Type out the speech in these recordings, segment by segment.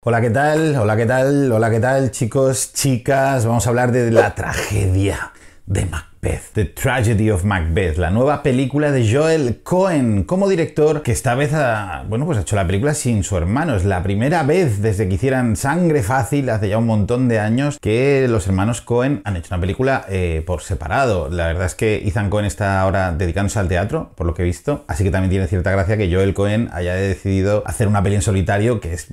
Hola, ¿qué tal? Hola, ¿qué tal? Hola, ¿qué tal, chicos, chicas? Vamos a hablar de la tragedia de Macbeth, The Tragedy of Macbeth, la nueva película de Joel Cohen como director que esta vez ha, bueno, pues ha hecho la película sin su hermano. Es la primera vez desde que hicieran Sangre Fácil hace ya un montón de años que los hermanos Cohen han hecho una película eh, por separado. La verdad es que Ethan Cohen está ahora dedicándose al teatro, por lo que he visto, así que también tiene cierta gracia que Joel Cohen haya decidido hacer una peli en solitario que es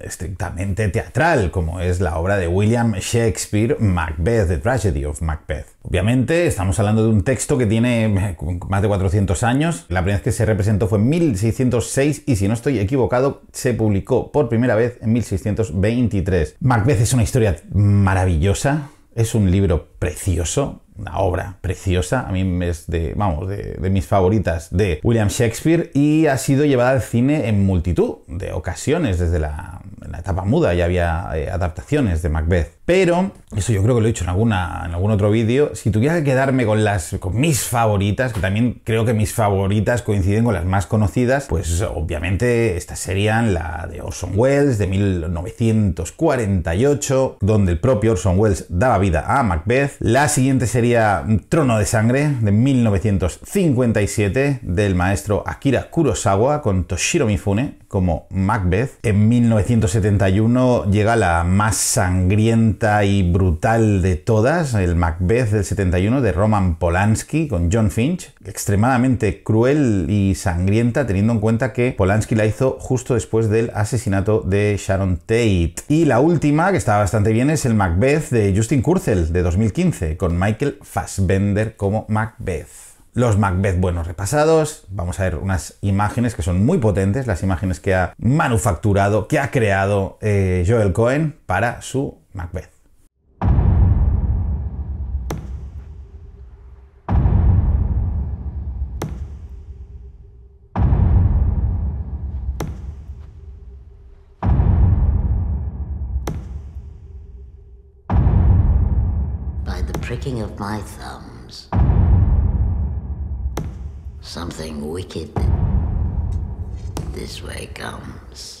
estrictamente teatral, como es la obra de William Shakespeare, Macbeth, The Tragedy of Macbeth. Obviamente estamos hablando de un texto que tiene eh, más de 400 años. La primera vez que se representó fue en 1606 y si no estoy equivocado, se publicó por primera vez en 1623. Macbeth es una historia maravillosa, es un libro precioso, una obra preciosa, a mí es de, vamos, de, de, mis favoritas de William Shakespeare y ha sido llevada al cine en multitud de ocasiones, desde la en la etapa muda ya había eh, adaptaciones de Macbeth. Pero, eso yo creo que lo he dicho en, algún otro vídeo, si tuviera que quedarme con, las, con mis favoritas, que también creo que mis favoritas coinciden con las más conocidas, pues obviamente estas serían la de Orson Welles de 1948, donde el propio Orson Welles daba vida a Macbeth. La siguiente sería Trono de Sangre de 1957 del maestro Akira Kurosawa con Toshiro Mifune como Macbeth. En 1971 llega la más sangrienta y brutal de todas, el Macbeth del 71 de Roman Polanski con John Finch, extremadamente cruel y sangrienta teniendo en cuenta que Polanski la hizo justo después del asesinato de Sharon Tate. Y la última, que está bastante bien, es el Macbeth de Justin Kurzel de 2015 con Michael Fassbender como Macbeth los Macbeth buenos repasados, vamos a ver unas imágenes que son muy potentes, las imágenes que ha manufacturado, que ha creado eh, Joel Cohen para su Macbeth. By the pricking of my thumb. Something wicked this way comes.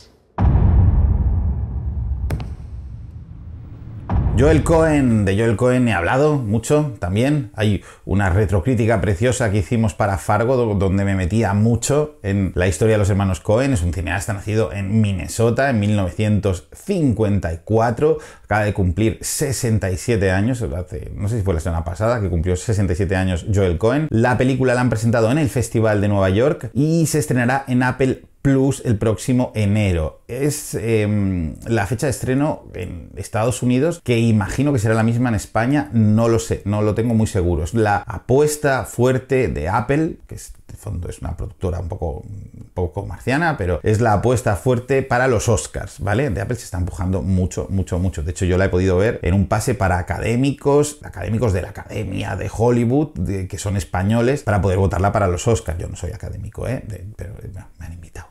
Joel Cohen, de Joel Cohen he hablado mucho también. Hay una retrocrítica preciosa que hicimos para Fargo, donde me metía mucho en la historia de los hermanos Cohen. Es un cineasta nacido en Minnesota en 1954. Acaba de cumplir 67 años. Hace, no sé si fue la semana pasada que cumplió 67 años Joel Cohen. La película la han presentado en el Festival de Nueva York y se estrenará en Apple Plus el próximo enero. Es em, la fecha de estreno en Estados Unidos, que imagino que será la misma en España, no lo sé, no lo tengo muy seguro. Es la apuesta fuerte de Apple, que de fondo es una productora un poco, poco marciana, pero es la apuesta fuerte para los Oscars, ¿vale? De Apple se está empujando mucho, mucho, mucho. De hecho, yo la he podido ver en un pase para académicos, académicos de la Academia de Hollywood, que son españoles, para poder votarla para los Oscars. Yo no soy académico, ¿eh? pero, bueno,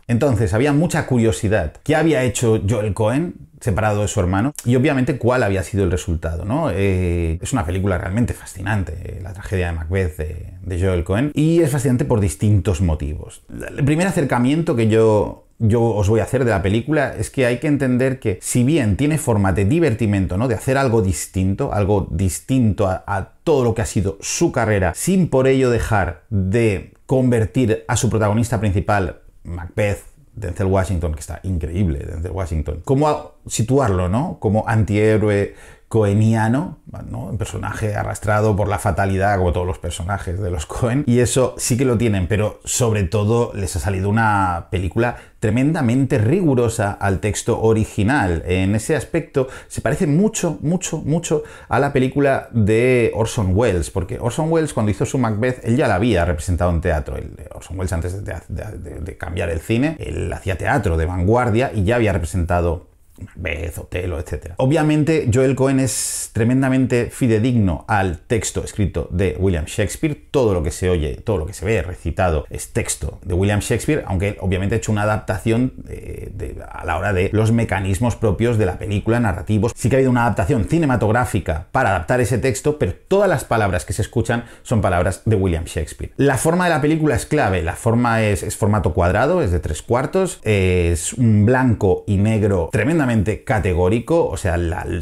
entonces, había mucha curiosidad. ¿Qué había hecho Joel Cohen? separado de su hermano y obviamente cuál había sido el resultado. ¿no? Eh, es una película realmente fascinante, eh, la tragedia de Macbeth de, Joel Cohen, y es fascinante por distintos motivos. El primer acercamiento que yo, yo os voy a hacer de la película es que hay que entender que si bien tiene forma de divertimento, ¿no? de hacer algo distinto, algo distinto a todo lo que ha sido su carrera, sin por ello dejar de convertir a su protagonista principal Macbeth, Denzel Washington, que está increíble, Denzel Washington. ¿Cómo situarlo, no? Como antihéroe coheniano un personaje arrastrado por la fatalidad, como todos los personajes de los Cohen, y eso sí que lo tienen, pero sobre todo les ha salido una película tremendamente rigurosa al texto original. En ese aspecto se parece mucho, mucho, mucho a la película de Orson Welles, porque Orson Welles cuando hizo su Macbeth, él ya la había representado en teatro. El Orson Welles antes de cambiar el cine, él hacía teatro de vanguardia y ya había representado hotel Otelo, etcétera Obviamente, Joel Cohen es tremendamente fidedigno al texto escrito de William Shakespeare. Todo lo que se oye, todo lo que se ve recitado es texto de William Shakespeare, aunque obviamente ha hecho una adaptación eh, a la hora de los mecanismos propios de la película, narrativos. Sí que ha habido una adaptación cinematográfica para adaptar ese texto, pero todas las palabras que se escuchan son palabras de William Shakespeare. La forma de la película es clave. La forma es, es formato cuadrado, es de tres cuartos, es un blanco y negro tremendamente categórico, o sea,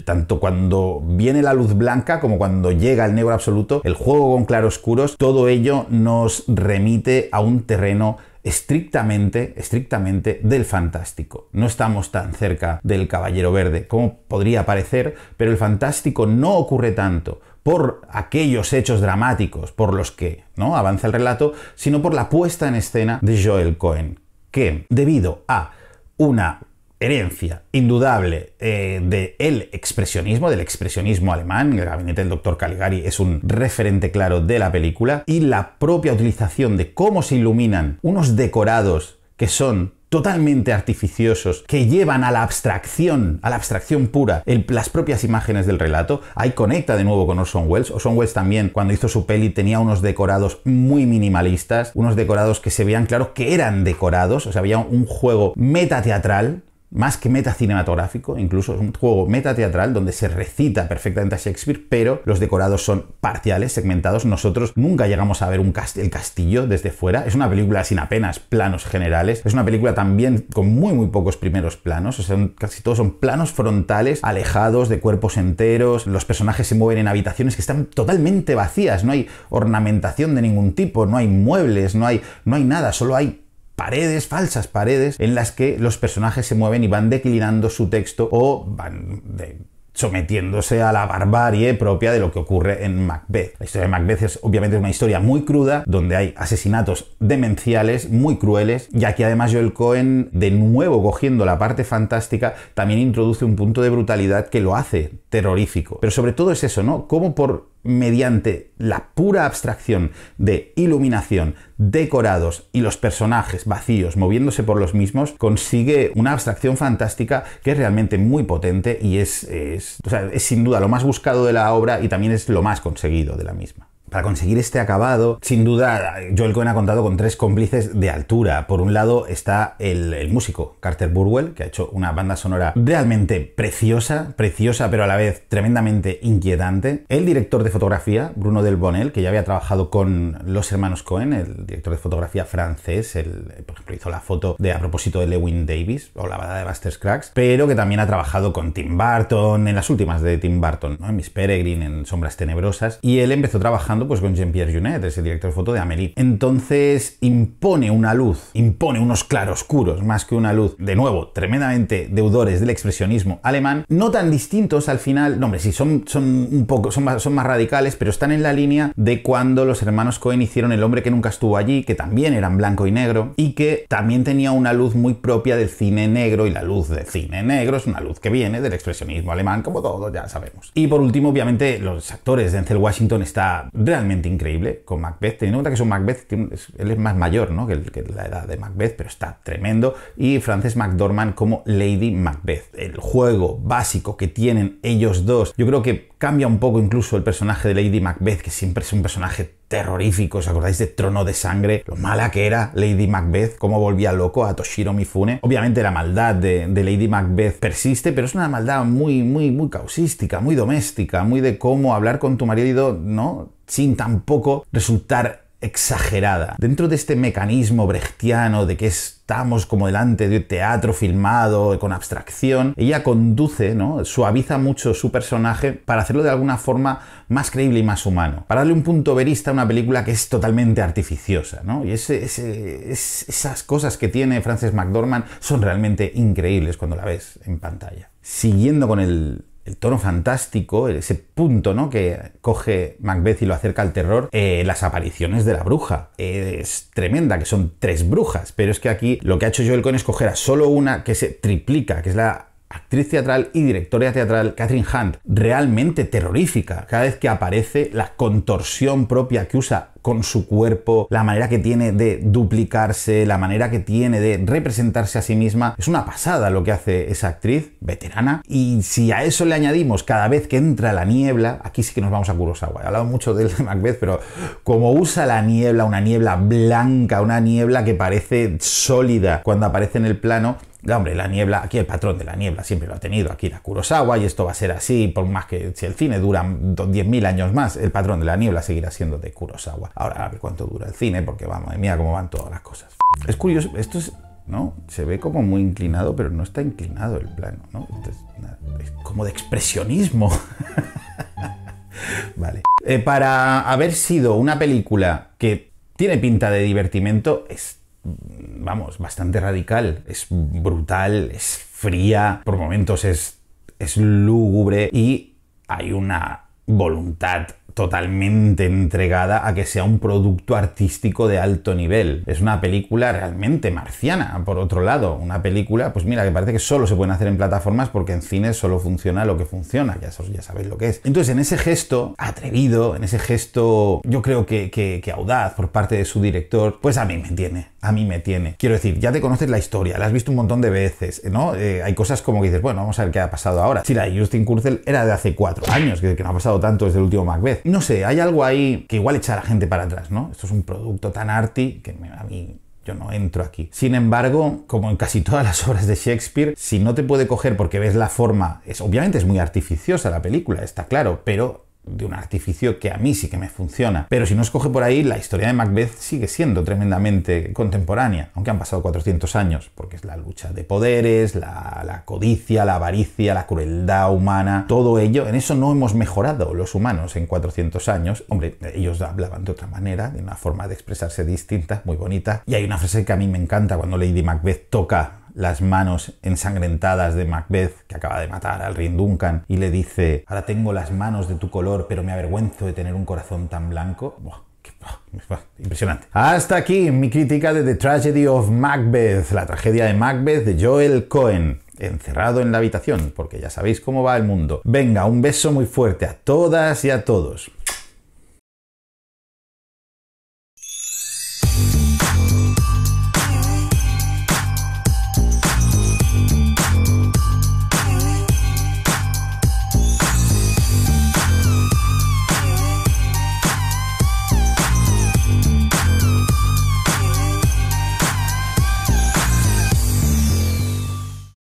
tanto cuando viene la luz blanca como cuando llega el negro absoluto, el juego con claroscuros, todo ello nos remite a un terreno estrictamente, estrictamente del fantástico. No estamos tan cerca del caballero verde como podría parecer, pero el fantástico no ocurre tanto por aquellos hechos dramáticos por los que ¿no? avanza el relato, sino por la puesta en escena de Joel Cohen, que debido a una herencia indudable de eh, del expresionismo, del expresionismo alemán, el gabinete del doctor Caligari es un referente claro de la película, y la propia utilización de cómo se iluminan unos decorados que son totalmente artificiosos que llevan a la abstracción, a la abstracción pura, las propias imágenes del relato. Ahí conecta de nuevo con Orson Welles. Orson Welles también, cuando hizo su peli, tenía unos decorados muy minimalistas, unos decorados que se veían claro que eran decorados, o sea, había un juego metateatral más que meta cinematográfico, incluso es un juego teatral donde se recita perfectamente a Shakespeare, pero los decorados son parciales, segmentados. Nosotros nunca llegamos a ver un el castillo desde fuera. Es una película sin apenas planos generales. Es una película también con muy, muy pocos primeros planos. O sea, casi todos son planos frontales, alejados de cuerpos enteros. Los personajes se mueven en habitaciones que están totalmente vacías. No hay ornamentación de ningún tipo, no hay muebles, no hay, no hay nada, solo hay paredes, falsas paredes, en las que los personajes se mueven y van declinando su texto o van de sometiéndose a la barbarie propia de lo que ocurre en Macbeth. La historia de Macbeth es obviamente una historia muy cruda, donde hay asesinatos demenciales, muy crueles, ya que además Joel Cohen, de nuevo cogiendo la parte fantástica, también introduce un punto de brutalidad que lo hace terrorífico. Pero sobre todo es eso, ¿no? Como por mediante la pura abstracción de iluminación, decorados y los personajes vacíos moviéndose por los mismos, consigue una abstracción fantástica que es realmente muy potente y es es, sin duda lo más buscado de la obra y también es lo más conseguido de la misma. Para conseguir este acabado, sin duda, Joel Cohen ha contado con tres cómplices de altura. Por un lado está el, músico Carter Burwell, que ha hecho una banda sonora realmente preciosa, preciosa pero a la vez tremendamente inquietante. El director de fotografía, Bruno Del Bonel, que ya había trabajado con los hermanos Cohen, el director de fotografía francés, el, por pues, ejemplo, hizo la foto de a propósito de Lewin Davis o la banda de Buster Cracks, pero que también ha trabajado con Tim Burton, en las últimas de Tim Burton, en Miss Peregrine, en Sombras Tenebrosas, y él empezó trabajando pues, con Jean-Pierre Junet, ese director de foto de Amélie. Entonces impone una luz, impone unos claroscuros, más que una luz, de nuevo, tremendamente deudores del expresionismo alemán, no tan distintos al final, no hombre, sí, son, son un poco, son más, son más radicales, pero están en la línea de cuando los hermanos Cohen hicieron El hombre que nunca estuvo allí, que también eran blanco y negro, y que también tenía una luz muy propia del cine negro, y la luz del cine negro es una luz que viene del expresionismo alemán, como todos ya sabemos. Y por último, obviamente, los actores de Denzel Washington está realmente increíble con Macbeth, teniendo en cuenta que es un Macbeth, él es más mayor ¿no? que, que, la edad de Macbeth, pero está tremendo. Y Frances McDormand como Lady Macbeth. El juego básico que tienen ellos dos, yo creo que Cambia un poco incluso el personaje de Lady Macbeth, que siempre es un personaje terrorífico. ¿Os acordáis de Trono de Sangre? Lo mala que era Lady Macbeth, cómo volvía loco a Toshiro Mifune. Obviamente la maldad de, Lady Macbeth persiste, pero es una maldad muy, muy, muy causística, muy doméstica, muy de cómo hablar con tu marido, ¿no? Sin tampoco resultar exagerada. Dentro de este mecanismo brechtiano de que estamos como delante de un teatro filmado con abstracción, ella conduce, ¿no? suaviza mucho su personaje para hacerlo de alguna forma más creíble y más humano. Para darle un punto verista a una película que es totalmente artificiosa. Y esas cosas que tiene Frances McDormand son realmente increíbles cuando la ves en pantalla. Siguiendo con el el tono fantástico, ese punto ¿no? que coge Macbeth y lo acerca al terror, eh, las apariciones de la bruja. Eh, es tremenda, que son tres brujas, pero es que aquí lo que ha hecho Joel Cohen es coger a solo una que se triplica, que es la actriz teatral y directora teatral Catherine Hunt, realmente terrorífica. Cada vez que aparece, la contorsión propia que usa con su cuerpo, la manera que tiene de duplicarse, la manera que tiene de representarse a sí misma, es una pasada lo que hace esa actriz veterana. Y si a eso le añadimos cada vez que entra la niebla, aquí sí que nos vamos a Kurosawa. He hablado mucho de Macbeth, pero como usa la niebla, una niebla blanca, una niebla que parece sólida cuando aparece en el plano, hombre, la niebla, aquí el patrón de la niebla siempre lo ha tenido aquí la Kurosawa y esto va a ser así, por más que si el cine dura 10.000 años más, el patrón de la niebla seguirá siendo de Kurosawa. Ahora a ver cuánto dura el cine, porque vamos, mía cómo van todas las cosas. Es curioso, esto es, ¿no? Se ve como muy inclinado, pero no está inclinado el plano, ¿no? Es, como de expresionismo. vale. Eh, para haber sido una película que tiene pinta de divertimento, es vamos, bastante radical. Es brutal, es fría, por momentos es, es lúgubre y hay una voluntad totalmente entregada a que sea un producto artístico de alto nivel. Es una película realmente marciana, por otro lado. Una película, pues mira, que parece que solo se pueden hacer en plataformas porque en cine solo funciona lo que funciona, ya, sabéis lo que es. Entonces, en ese gesto atrevido, en ese gesto, yo creo que, audaz por parte de su director, pues a mí me tiene, a mí me tiene. Quiero decir, ya te conoces la historia, la has visto un montón de veces, ¿no? Eh, hay cosas como que dices, bueno, vamos a ver qué ha pasado ahora. Si la de Justin Kurzel era de hace cuatro años, que no ha pasado tanto desde el último Macbeth. No sé, hay algo ahí que igual echa a la gente para atrás, ¿no? Esto es un producto tan arty que a mí yo no entro aquí. Sin embargo, como en casi todas las obras de Shakespeare, si no te puede coger porque ves la forma, es, obviamente es muy artificiosa la película, está claro, pero de un artificio que a mí sí que me funciona. Pero si no escoge por ahí, la historia de Macbeth sigue siendo tremendamente contemporánea, aunque han pasado 400 años, porque es la lucha de poderes, la, la codicia, la avaricia, la crueldad humana, todo ello, en eso no hemos mejorado los humanos en 400 años. Hombre, ellos hablaban de otra manera, de una forma de expresarse distinta, muy bonita. Y hay una frase que a mí me encanta cuando Lady Macbeth toca las manos ensangrentadas de Macbeth, que acaba de matar al rey Duncan, y le dice, ahora tengo las manos de tu color, pero me avergüenzo de tener un corazón tan blanco. impresionante. Hasta aquí mi crítica de The Tragedy of Macbeth, la tragedia de Macbeth de Joel Cohen encerrado en la habitación, porque ya sabéis cómo va el mundo. Venga, un beso muy fuerte a todas y a todos.